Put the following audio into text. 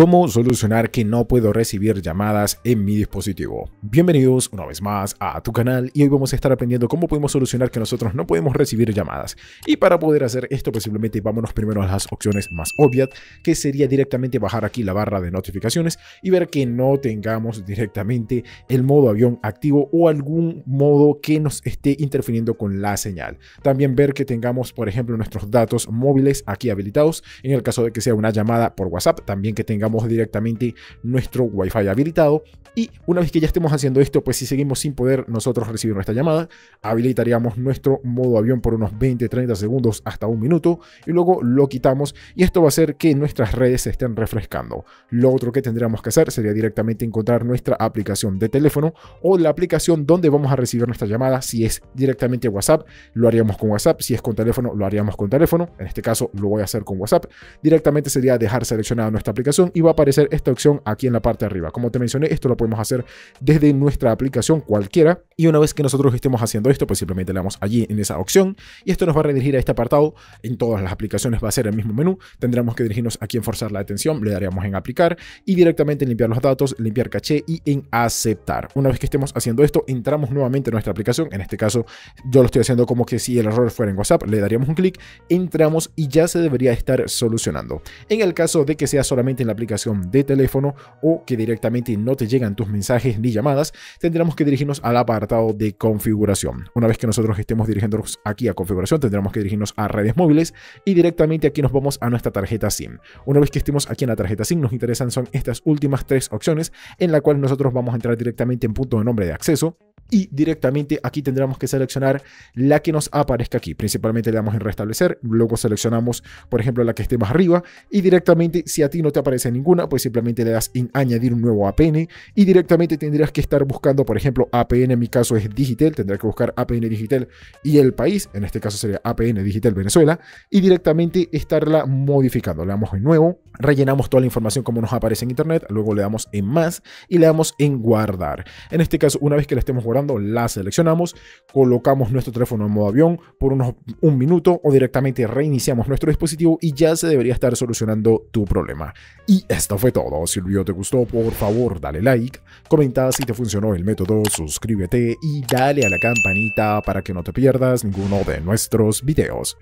¿Cómo solucionar que no puedo recibir llamadas en mi dispositivo? Bienvenidos una vez más a tu canal y hoy vamos a estar aprendiendo cómo podemos solucionar que nosotros no podemos recibir llamadas. Y para poder hacer esto, posiblemente pues simplemente vámonos primero a las opciones más obvias, que sería directamente bajar aquí la barra de notificaciones y ver que no tengamos directamente el modo avión activo o algún modo que nos esté interfiriendo con la señal. También ver que tengamos, por ejemplo, nuestros datos móviles aquí habilitados, en el caso de que sea una llamada por WhatsApp, también que tengamos directamente nuestro Wi-Fi habilitado. Y una vez que ya estemos haciendo esto, pues si seguimos sin poder nosotros recibir nuestra llamada, habilitaríamos nuestro modo avión por unos 20-30 segundos hasta un minuto y luego lo quitamos y esto va a hacer que nuestras redes se estén refrescando. Lo otro que tendríamos que hacer sería directamente encontrar nuestra aplicación de teléfono o la aplicación donde vamos a recibir nuestra llamada. Si es directamente WhatsApp, lo haríamos con WhatsApp. Si es con teléfono, lo haríamos con teléfono. En este caso lo voy a hacer con WhatsApp. Directamente sería dejar seleccionada nuestra aplicación va a aparecer esta opción aquí en la parte de arriba. Como te mencioné, esto lo podemos hacer desde nuestra aplicación cualquiera y una vez que nosotros estemos haciendo esto, pues simplemente le damos allí en esa opción y esto nos va a redirigir a este apartado. En todas las aplicaciones va a ser el mismo menú. Tendremos que dirigirnos aquí en forzar la atención, le daríamos en aplicar y directamente en limpiar los datos, limpiar caché y en aceptar. Una vez que estemos haciendo esto, entramos nuevamente en nuestra aplicación. En este caso, yo lo estoy haciendo como que si el error fuera en WhatsApp, le daríamos un clic, entramos y ya se debería estar solucionando. En el caso de que sea solamente en la aplicación de teléfono o que directamente no te llegan tus mensajes ni llamadas, tendremos que dirigirnos al apartado de configuración. Una vez que nosotros estemos dirigiéndonos aquí a configuración, tendremos que dirigirnos a redes móviles y directamente aquí nos vamos a nuestra tarjeta SIM. Una vez que estemos aquí en la tarjeta SIM, nos interesan son estas últimas tres opciones en la cual nosotros vamos a entrar directamente en punto de nombre de acceso y directamente aquí tendremos que seleccionar la que nos aparezca aquí. Principalmente le damos en restablecer, luego seleccionamos por ejemplo la que esté más arriba y directamente si a ti no te aparece ninguna pues simplemente le das en añadir un nuevo APN y directamente tendrías que estar buscando por ejemplo APN en mi caso es digital tendrá que buscar APN digital y el país, en este caso sería APN Digital Venezuela y directamente estarla modificando. Le damos en nuevo, rellenamos toda la información como nos aparece en internet, luego le damos en más y le damos en guardar. En este caso una vez que la estemos guardando la seleccionamos, colocamos nuestro teléfono en modo avión por unos un minuto o directamente reiniciamos nuestro dispositivo y ya se debería estar solucionando tu problema. Y esto fue todo. Si el video te gustó, por favor dale like, comenta si te funcionó el método, suscríbete y dale a la campanita para que no te pierdas ninguno de nuestros videos.